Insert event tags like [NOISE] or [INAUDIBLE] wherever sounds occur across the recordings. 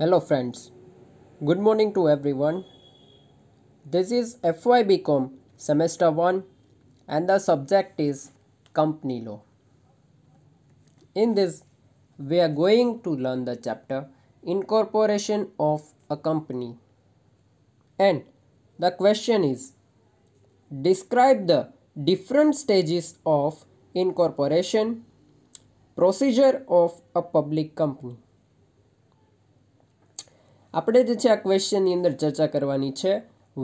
Hello friends. Good morning to everyone. This is FYBCom semester 1 and the subject is company law. In this we are going to learn the chapter incorporation of a company. And the question is describe the different stages of incorporation procedure of a public company આપણે જે છે આ ક્વેશ્ચનની અંદર ચર્ચા કરવાની છે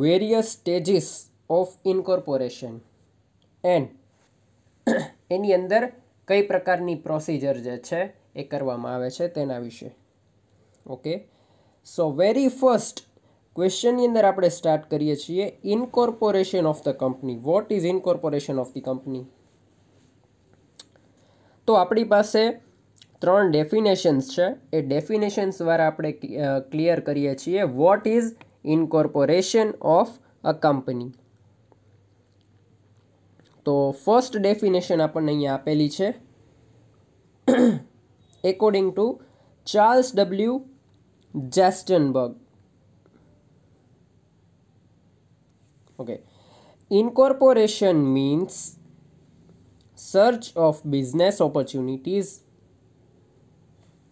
various stages of incorporation and એની અંદર કઈ પ્રકારની પ્રોસિજર જે છે એ કરવામાં આવે છે તેના વિશે ઓકે સો વેરી ફર્સ્ટ ક્વેશ્ચનની અંદર આપણે સ્ટાર્ટ કરીએ છીએ incorporation of the company what is incorporation of the company તો આપણી પાસે ત્રણ ડેફિનેશન્સ છે એ ડેફિનેશન્સ દ્વારા આપણે ક્લિયર કરીએ છીએ what is incorporation of a company તો ફર્સ્ટ ડેફિનેશન આપણને અહીંયા આપેલી છે according to Charles W Gerstenberg okay incorporation means search of business opportunities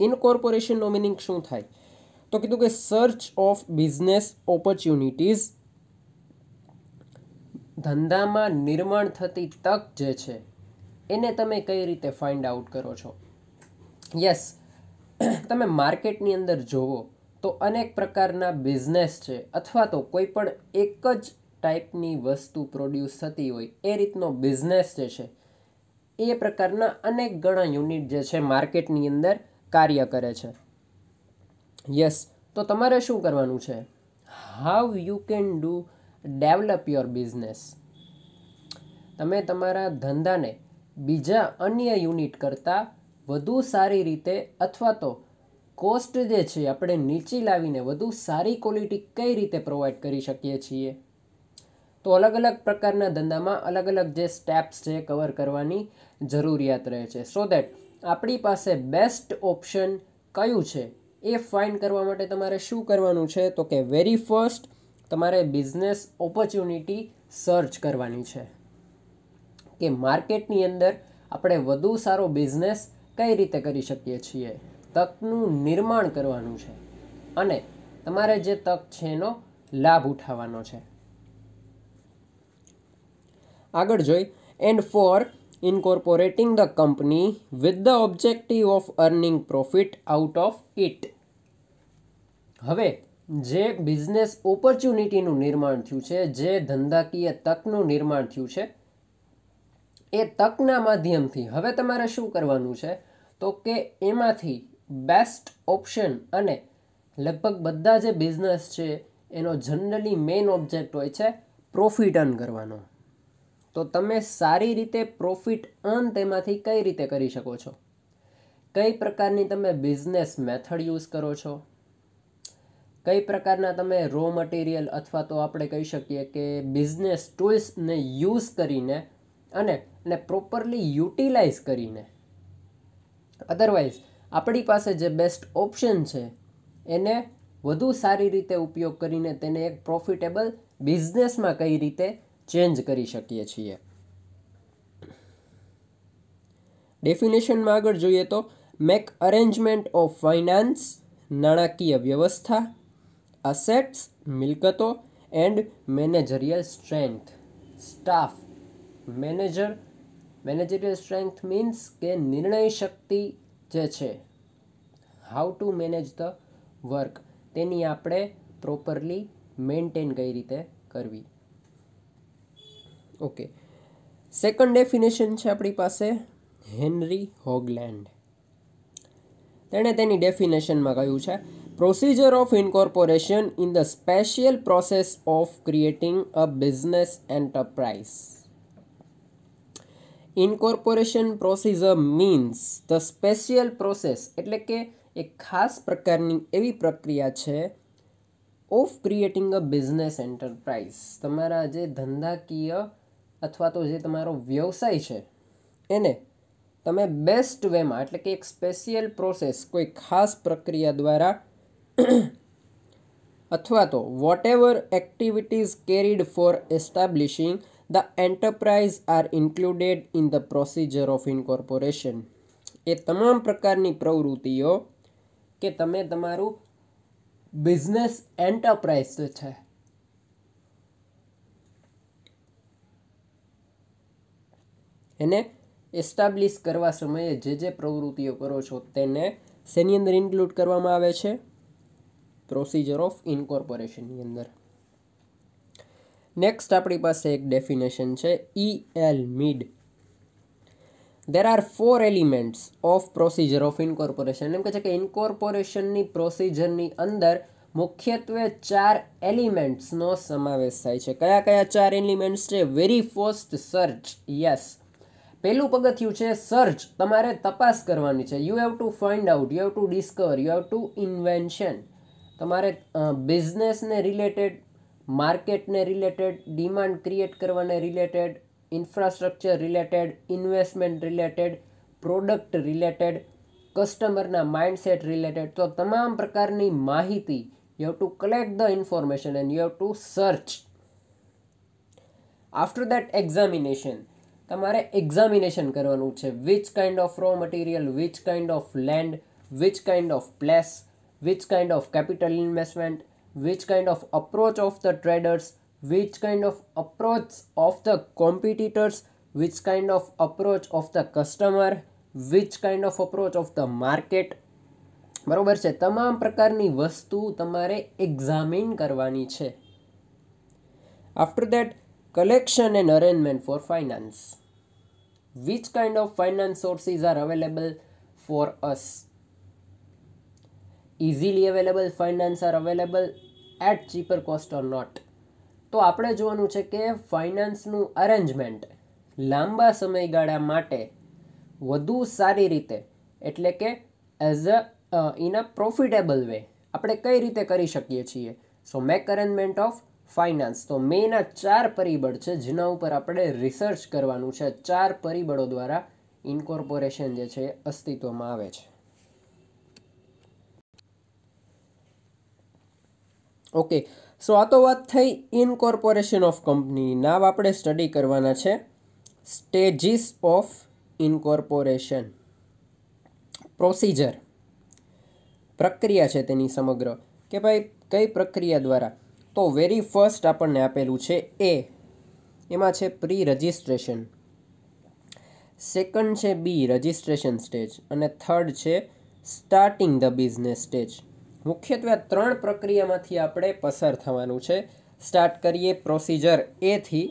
ઇનકોર્પોરેશનનો મિનિંગ શું થાય તો કીધું કે સર્ચ ઓફ બિઝનેસ ઓપોર્ચ્યુનિટીઝ ધંધામાં નિર્માણ થતી તક જે છે એને તમે કઈ રીતે ફાઇન્ડ આઉટ કરો છો યસ તમે માર્કેટની અંદર જોવો તો અનેક પ્રકારના બિઝનેસ છે અથવા તો કોઈ પણ એક જ ટાઈપની વસ્તુ પ્રોડ્યુસ થતી હોય એ રીતનો બિઝનેસ જે છે એ પ્રકારના અનેક ગણા યુનિટ જે છે માર્કેટની અંદર કાર્ય કરે છે યસ તો તમારે શું કરવાનું છે how you can do develop your business તમે તમારા ધંધાને બીજા અન્ય યુનિટ કરતાં વધુ સારી રીતે અથવા તો કોસ્ટ જે છે આપણે નીચી લાવીને વધુ સારી ક્વોલિટી કઈ રીતે પ્રોવાઈડ કરી શકીએ છીએ તો અલગ અલગ પ્રકારના ધંધામાં અલગ અલગ જે સ્ટેપ્સ છે કવર કરવાની જરૂરિયાત રહે છે સો દેટ આપણી પાસે બેસ્ટ ઓપ્શન કયું છે એ ફાઇન્ડ કરવા માટે તમારે શું કરવાનું છે તો કે વેરી ફર્સ્ટ તમારે બિઝનેસ ઓપોર્ચ્યુનિટી સર્ચ કરવાની છે કે માર્કેટની અંદર આપણે વધુ સારો બિઝનેસ કઈ રીતે કરી શકીએ છીએ તકનું નિર્માણ કરવાનું છે અને તમારે જે તક છે એનો લાભ ઉઠાવવાનો છે આગળ જોઈ and for incorporating the company with the objective of earning profit out of it હવે જે બિઝનેસ ઓપોર્ચ્યુનિટીનું નિર્માણ થયું છે જે ધંધાકીય તકનું નિર્માણ થયું છે એ તકના માધ્યમથી હવે તમારે શું કરવાનું છે તો કે એમાંથી બેસ્ટ ઓપ્શન અને લગભગ બધા જે બિઝનેસ છે એનો જનરલી મેઇન ઓબ્જેક્ટ હોય છે પ્રોફિટ અર્ન કરવાનો તો તમે સારી રીતે પ્રોફિટ અર્ન તેમાંથી કઈ રીતે કરી શકો છો કઈ પ્રકારની તમે બિઝનેસ મેથડ યુઝ કરો છો કઈ પ્રકારના તમે રો મટીરિયલ અથવા તો આપણે કહી શકીએ કે બિઝનેસ ટૂલ્સને યુઝ કરીને અને એને પ્રોપરલી યુટિલાઇઝ કરીને અધરવાઇઝ આપણી પાસે જે બેસ્ટ ઓપ્શન છે એને વધુ સારી રીતે ઉપયોગ કરીને તેને એક પ્રોફિટેબલ બિઝનેસમાં કઈ રીતે ચેન્જ કરી શકીએ છીએ ડેફિનેશનમાં આગળ જોઈએ તો મેક અરેન્જમેન્ટ ઓફ ફાઇનાન્સ નાણાકીય વ્યવસ્થા અસેટ્સ મિલકતો and managerial strength staff manager managerial strength means કે નિર્ણય શક્તિ જે છે how to manage the work તેની આપણે પ્રોપરલી મેન્ટેન કઈ રીતે કરવી ઓકે સેકન્ડ ડેફિનેશન છે આપણી પાસે હેનરી હોગલેન્ડ તેણે તેની ડેફિનેશનમાં કહ્યું છે procedure of incorporation in the special process of creating a business enterprise incorporation procedure means the special process એટલે કે એક ખાસ પ્રકારની એવી પ્રક્રિયા છે of creating a business enterprise તમારા જે ધંધાકીય અથવા તો જે તમારો વ્યવસાય છે એને તમે બેસ્ટ વેમાં એટલે કે એક સ્પેશિયલ પ્રોસેસ કોઈ ખાસ પ્રક્રિયા દ્વારા [CLEARS THROAT] અથવા તો whatever activities carried for establishing the enterprise are included in the procedure of incorporation એ તમામ પ્રકારની પ્રવૃત્તિઓ કે તમે તમારું બિઝનેસ એન્ટરપ્રાઇઝ છે એને એસ્ટાબ્લિશ કરવા સમયે જે જે પ્રવૃત્તિઓ કરો છો તેને શેની અંદર ઇન્ક્લુડ કરવામાં આવે છે પ્રોસિજર ઓફ ઇન્કોર્પોરેશનની અંદર નેક્સ્ટ આપણી પાસે એક ડેફિનેશન છે E L Mead there are four elements of procedure of incorporation એમ કહે છે કે ઇન્કોર્પોરેશનની પ્રોસિજરની અંદર મુખ્યત્વે ચાર એલિમેન્ટ્સનો સમાવેશ થાય છે કયા કયા ચાર એલિમેન્ટ્સ છે વેરી ફર્સ્ટ સર્ચ યસ પહેલું પગથિયું છે સર્ચ તમારે તપાસ કરવાની છે you have to find out you have to discover you have to invention તમારે બિઝનેસને રિલેટેડ માર્કેટને રિલેટેડ ડિમાન્ડ ક્રિએટ કરવાને related infrastructure related investment related product related કસ્ટમરના માઇન્ડસેટ રિલેટેડ તો તમામ પ્રકારની માહિતી you have to collect the information and you have to search after that examination તમારે એક્ઝામિનેશન કરવાનું છે which kind of raw material which kind of land which kind of place which kind of capital investment which kind of approach of the traders which kind of approach of the competitors which kind of approach of the customer which kind of approach of the market બરાબર છે તમામ પ્રકારની વસ્તુ તમારે examine કરવાની છે after that collection and arrangement for finance which kind of finance sources are available for us easily available finance are available at cheaper cost or not તો આપણે જોવાનું છે કે ફાઇનાન્સનું અરેન્જમેન્ટ લાંબા સમયગાળા માટે વધુ સારી રીતે એટલે કે as a in a profitable way આપણે કઈ રીતે કરી શકીએ છીએ so make arrangement of finance તો મેના ચાર પરિબળ છે જેના ઉપર આપણે રિસર્ચ કરવાનું છે ચાર પરિબળો દ્વારા ઇન્કોર્પોરેશન જે છે અસ્તિત્વમાં આવે છે ઓકે સો આ તો વાત થઈ ઇન્કોર્પોરેશન ઓફ કંપની નામ આપણે સ્ટડી કરવાના છે સ્ટેજીસ ઓફ ઇન્કોર્પોરેશન પ્રોસીજર પ્રક્રિયા છે તેની સમગ્ર કે ભાઈ કઈ પ્રક્રિયા દ્વારા તો વેરી ફર્સ્ટ આપણને આપેલું છે એ એમાં છે પ્રી રજિસ્ટ્રેશન સેકન્ડ છે બી રજિસ્ટ્રેશન સ્ટેજ અને થર્ડ છે સ્ટાર્ટિંગ ધ બિઝનેસ સ્ટેજ મુખ્યત્વે આ ત્રણ પ્રક્રિયામાંથી આપણે પસાર થવાનું છે સ્ટાર્ટ કરીએ પ્રોસિજર એથી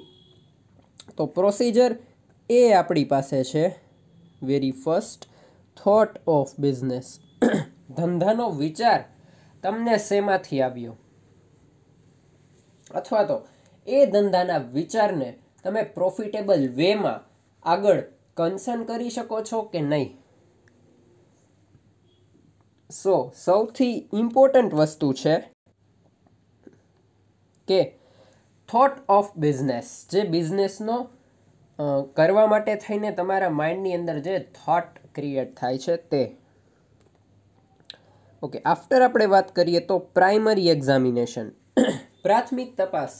તો પ્રોસિજર એ આપણી પાસે છે very first thought of business ધંધાનો વિચાર તમને શેમાંથી આવ્યો અથવા તો એ ધંધાના વિચારને તમે પ્રોફિટેબલ વેમાં આગળ કન્સર્ન કરી શકો છો કે નહીં સો સૌથી ઇમ્પોર્ટન્ટ વસ્તુ છે કે થોટ ઓફ બિઝનેસ જે બિઝનેસનો કરવા માટે થઈને તમારા માઇન્ડની અંદર જે થોટ ક્રિએટ થાય છે તે ઓકે આફ્ટર આપણે વાત કરીએ તો પ્રાઇમરી એક્ઝામિનેશન પ્રાથમિક તપાસ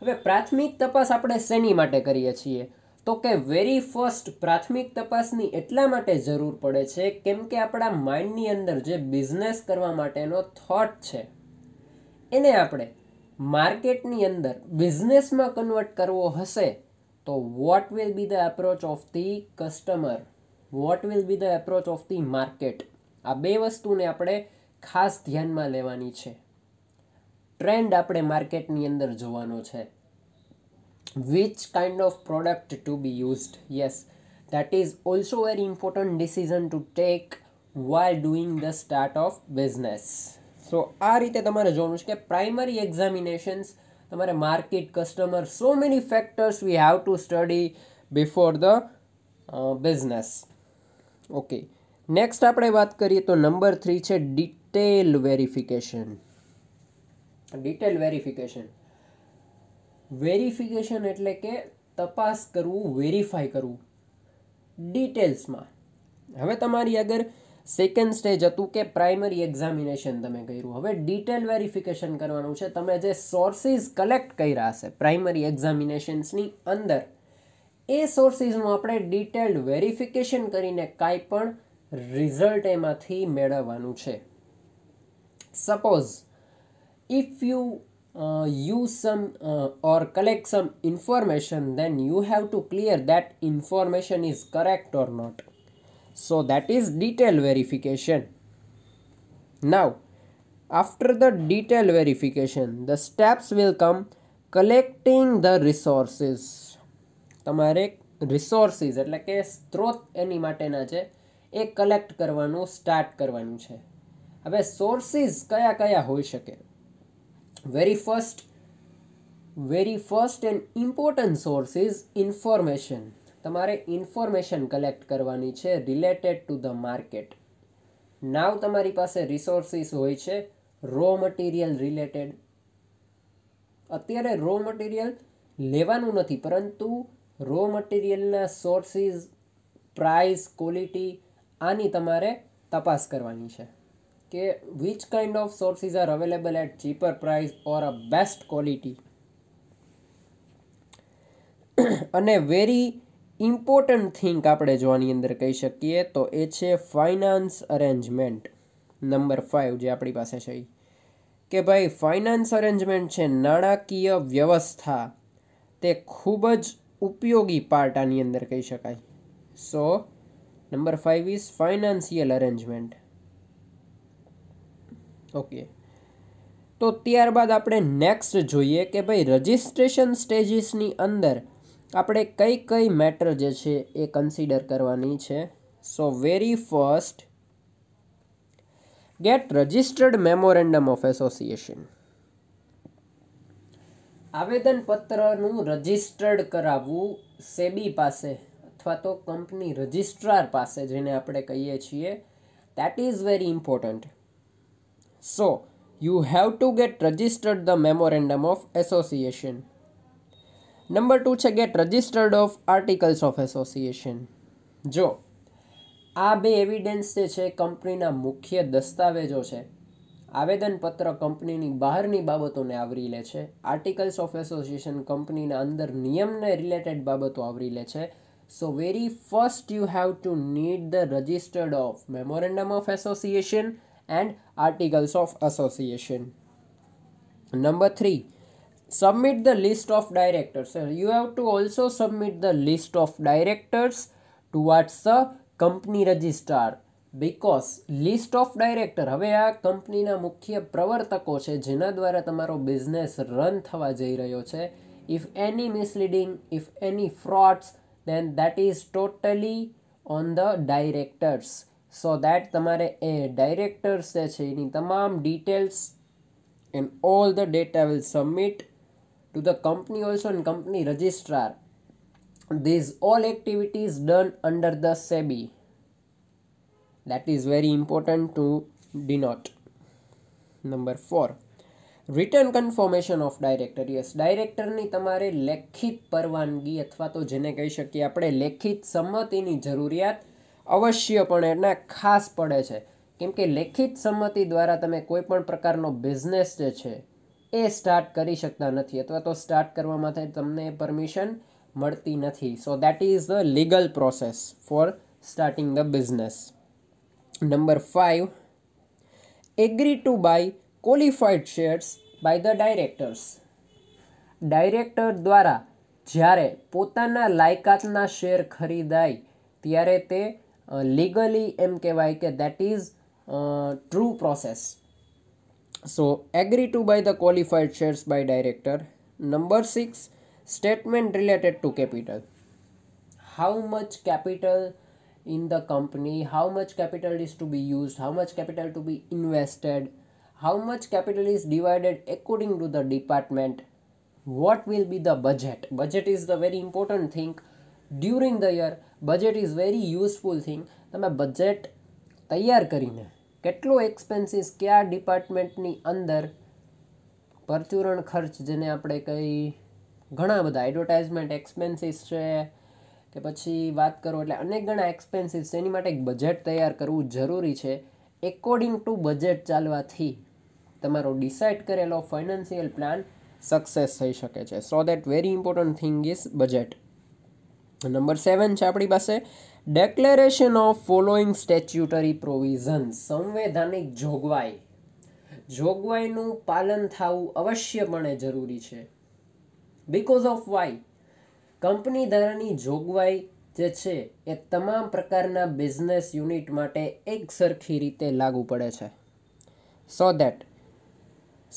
હવે પ્રાથમિક તપાસ આપણે શેની માટે કરીએ છીએ તો કે વેરી ફર્સ્ટ પ્રાથમિક તપાસની એટલા માટે જરૂર પડે છે કેમ કે આપણા માઇન્ડની અંદર જે બિઝનેસ કરવા માટેનો થોટ છે એને આપણે માર્કેટની અંદર બિઝનેસમાં કન્વર્ટ કરવો હશે તો what will be the approach of the customer what will be the approach of the market આ બે વસ્તુને આપણે ખાસ ધ્યાનમાં લેવાની છે ટ્રેન્ડ આપણે માર્કેટની અંદર જોવાનો છે which kind of product to be used yes that is also very important decision to take why doing the start of business so આ રીતે તમારે જોવાનું છે કે પ્રાઇમરી એક્ઝામિનેશન્સ તમારે market customer so many factors we have to study before the business okay next આપણે વાત કરીએ તો નંબર થ્રી છે detail verification detail verification verification એટલે કે તપાસ કરવું વેરીફાઈ કરવું ડિટેલ્સમાં હવે તમારી અગર સેકન્ડ સ્ટેજ હતું કે પ્રાઇમરી એક્ઝામિનેશન તમે કર્યું હવે ડિટેલ વેરિફિકેશન કરવાનું છે તમે જે સોર્સિસ કલેક્ટ કર્યા હશે પ્રાઇમરી એક્ઝામિનેશન્સની અંદર એ સોર્સિસનું આપણે ડિટેલ્ડ વેરિફિકેશન કરીને કાંઈ પણ રિઝલ્ટ એમાંથી મેળવવાનું છે suppose if you uh, use some uh, or collect some information then you have to clear that information is correct or not so that is detail verification now after the detail verification the steps will come collecting the resources તમારે resources એટલે કે સ્ત્રોત એની માટેના છે એ collect કરવાનું start કરવાનું છે હવે સોર્સિસ કયા કયા હોઈ શકે very first very first and important source is information તમારે ઇન્ફોર્મેશન કલેક્ટ કરવાની છે related to the market now તમારી પાસે રિસોર્સિસ હોય છે રો મટીરિયલ રિલેટેડ અત્યારે રો મટીરિયલ લેવાનું નથી પરંતુ રો મટીરિયલના સોર્સિસ પ્રાઇસ ક્વોલિટી આની તમારે તપાસ કરવાની છે કે which kind of sources are available at cheaper price or a best quality અને વેરી ઇમ્પોર્ટન્ટ થિંક આપણે જોવાની અંદર કહી શકીએ તો એ છે ફાઇનાન્સ અરેન્જમેન્ટ નંબર ફાઇવ જે આપણી પાસે છે કે ભાઈ ફાઇનાન્સ અરેન્જમેન્ટ છે નાણાકીય વ્યવસ્થા તે ખૂબ જ ઉપયોગી પાર્ટ આની અંદર કહી શકાય so number five is financial arrangement okay તો ત્યારબાદ આપણે નેક્સ્ટ જોઈએ કે ભાઈ રજિસ્ટ્રેશન સ્ટેજીસની અંદર આપણે કઈ કઈ મેટર જે છે એ કન્સિડર કરવાની છે so very first get registered memorandum of association આવેદનપત્રનું રજિસ્ટર્ડ કરાવવું સેબી પાસે અથવા તો કંપની રજિસ્ટ્રાર પાસે જેને આપણે કહીએ છીએ that is very important so you have to get registered the memorandum of association number two છે get registered of articles of association જો આ બે એવિડન્સ જે છે કંપનીના મુખ્ય દસ્તાવેજો છે આવેદનપત્ર કંપનીની બહારની બાબતોને આવરી લે છે આર્ટિકલ્સ ઓફ એસોસિએશન કંપનીના અંદર નિયમને રિલેટેડ બાબતો આવરી લે છે so very first you have to need the registered of memorandum of association and articles of association number 3 submit the list of directors you have to also submit the list of directors towards the company registrar because list of director હવે આ કંપનીના મુખ્ય પ્રવર્તકો છે જેના દ્વારા તમારો business run થવા જઈ રહ્યો છે if any misleading if any frauds then that is totally on the directors so that તમારે એ ડાયરેક્ટર્સ જે છે એની તમામ details and all the data will submit to the company also and company registrar these all activities done under the SEBI that is very important to denote number four return confirmation of director yes ડાયરેક્ટરની તમારે લેખિત પરવાનગી અથવા તો જેને કહી શકીએ આપણે લેખિત સંમતિની જરૂરિયાત અવશ્યપણે એને ખાસ પડે છે કેમ કે લેખિત સંમતિ દ્વારા તમે કોઈ પણ પ્રકારનો બિઝનેસ જે છે એ સ્ટાર્ટ કરી શકતા નથી અથવા તો સ્ટાર્ટ કરવા માટે તમને પરમિશન મળતી નથી so that is the legal process for starting the business number five agree to buy qualified shares by the directors director દ્વારા જ્યારે પોતાના લાયકાતના શેર ખરીદાય ત્યારે તે Uh, legally એમ that is uh, true process. So agree to buy the qualified shares by director number six. statement related to capital how much capital in the company how much capital is to be used how much capital to be invested how much capital is divided according to the department what will be the budget budget is the very important thing during the year budget is very useful thing તમે budget તૈયાર કરીને કેટલો expenses કયા ડિપાર્ટમેન્ટની અંદર પરચુરણ ખર્ચ જેને આપણે કઈ ઘણા બધા એડવર્ટાઇઝમેન્ટ એક્સપેન્સીસ છે કે પછી વાત કરો એટલે અનેક ઘણા એક્સપેન્સીસ એની માટે એક બજેટ તૈયાર કરવું જરૂરી છે એકોર્ડિંગ ટુ બજેટ ચાલવાથી તમારો ડિસાઇડ કરેલો ફાઇનાન્સિયલ પ્લાન સક્સેસ થઈ શકે છે so that very important thing is budget number seven છે આપણી પાસે declaration of following statutory provision સંવૈધાનિક જોગવાઈ જોગવાઈનું પાલન થવું અવશ્યપણે જરૂરી છે બિકોઝ ઓફ વાય કંપની ધારાની જોગવાઈ જે છે એ તમામ પ્રકારના બિઝનેસ યુનિટ માટે એક સરખી રીતે લાગુ પડે છે સો દેટ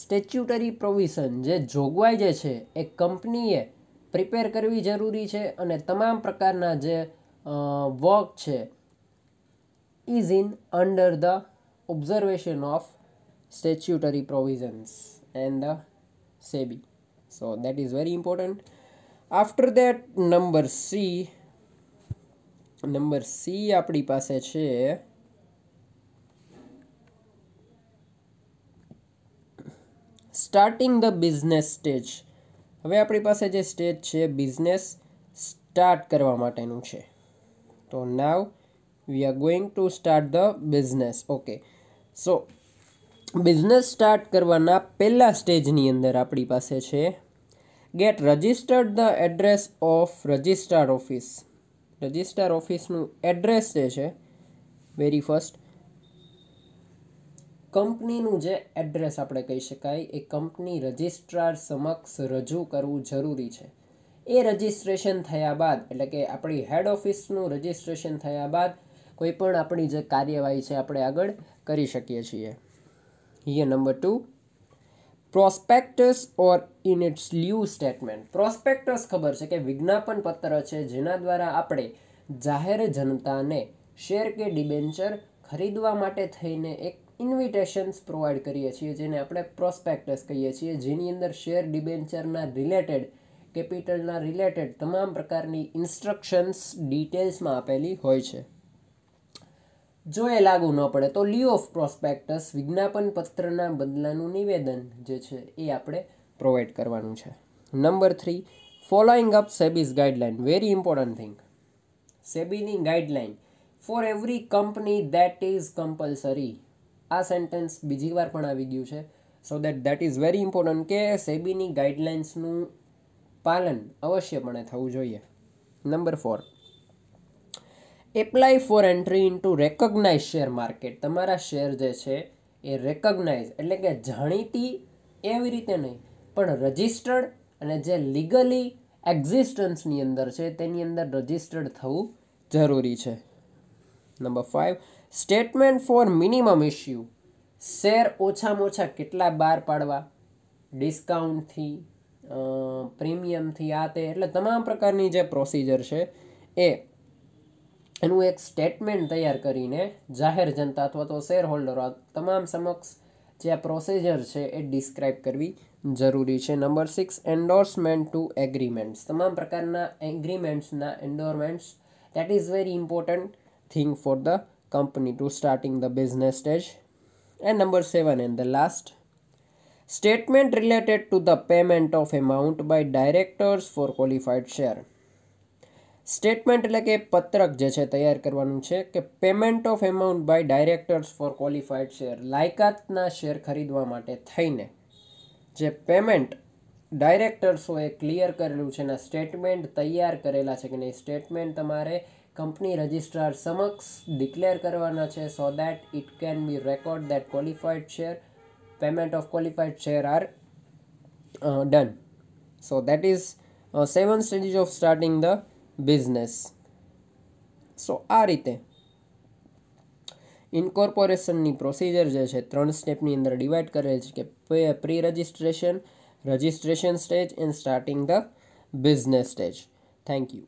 સ્ટેચ્યુટરી પ્રોવિઝન જે જોગવાઈ જે છે એ કંપનીએ પ્રિપેર કરવી જરૂરી છે અને તમામ પ્રકારના જે વર્ક છે is in under the observation of statutory provisions and the SEBI so that is very important after that number c number c આપણી પાસે છે starting the business stage હવે આપણી પાસે જે સ્ટેજ છે બિઝનેસ સ્ટાર્ટ કરવા માટેનું છે તો now we are going to start the business okay so business start કરવાના પહેલાં સ્ટેજની અંદર આપણી પાસે છે get registered the address of registrar office registrar ઓફિસનું એડ્રેસ જે છે વેરી ફર્સ્ટ કંપનીનું જે એડ્રેસ આપણે કહી શકાય એ કંપની રજિસ્ટ્રાર સમક્ષ રજૂ કરવું જરૂરી છે એ રજિસ્ટ્રેશન થયા બાદ એટલે કે આપણી હેડ ઓફિસનું રજિસ્ટ્રેશન થયા બાદ કોઈપણ આપણી જે કાર્યવાહી છે આપણે આગળ કરી શકીએ છીએ here number two prospectus or in its lieu statement prospectus ખબર છે કે વિજ્ઞાપન પત્ર છે જેના દ્વારા આપણે જાહેર જનતાને શેર કે ડિબેન્ચર ખરીદવા માટે થઈને એક ઇન્વિટેશન્સ પ્રોવાઈડ કરીએ છીએ જેને આપણે પ્રોસ્પેક્ટસ કહીએ છીએ જેની અંદર શેર ડિબેન્ચરના રિલેટેડ કેપિટલના રિલેટેડ તમામ પ્રકારની ઇન્સ્ટ્રક્શન્સ ડિટેલ્સમાં આપેલી હોય છે જો એ લાગુ ન પડે તો લી ઓફ પ્રોસ્પેક્ટસ વિજ્ઞાપન પત્રના બદલાનું નિવેદન જે છે એ આપણે પ્રોવાઈડ કરવાનું છે number three following up SEBI's guideline very important thing સેબીની guideline for every company that is compulsory આ સેન્ટેન્સ બીજી વાર પણ આવી ગયું છે so that that is very important કે સેબીની ગાઈડલાઇન્સનું પાલન અવશ્યપણે થવું જોઈએ number four apply for entry in to recognise share market તમારા શેર જે છે એ રેકોગ્નાઇઝ એટલે કે જાણીતી એવી રીતે નહીં પણ રજિસ્ટર્ડ અને જે લીગલી એક્ઝિસ્ટન્સની અંદર છે તેની અંદર રજિસ્ટર્ડ થવું જરૂરી છે number five statement for minimum issue share ઓછામાં ઓછા કેટલા બહાર પાડવા ડિસ્કાઉન્ટથી પ્રીમિયમથી આ તે એટલે તમામ પ્રકારની જે પ્રોસિજર છે એ એનું એક સ્ટેટમેન્ટ તૈયાર કરીને જાહેર જનતા અથવા તો શેર હોલ્ડરો તમામ સમક્ષ જે આ પ્રોસિજર છે એ ડિસ્ક્રાઇબ કરવી જરૂરી છે number six endorsement to agreements તમામ પ્રકારના એગ્રીમેન્ટ્સના endorsements that is very important thing for the company to starting the business stage. And number seven and the last statement related to the payment of amount by directors for qualified share. Statement એટલે કે પત્રક જે છે તૈયાર કરવાનું છે કે payment of amount by directors for qualified share લાયકાતના શેર ખરીદવા માટે થઈને જે પેમેન્ટ ડાયરેક્ટર્સોએ ક્લિયર કરેલું છે એના સ્ટેટમેન્ટ તૈયાર કરેલા છે કે નહીં સ્ટેટમેન્ટ તમારે કંપની રજિસ્ટ્રાર સમક્ષ ડિક્લેર કરવાના છે so that it can be record that qualified share payment of qualified share are done so that is seven stages of starting the business so આ રીતે ઇન્કોર્પોરેશનની પ્રોસિજર જે છે ત્રણ સ્ટેપની અંદર ડિવાઈડ કરેલ છે કે pre registration registration stage and starting the business stage thank you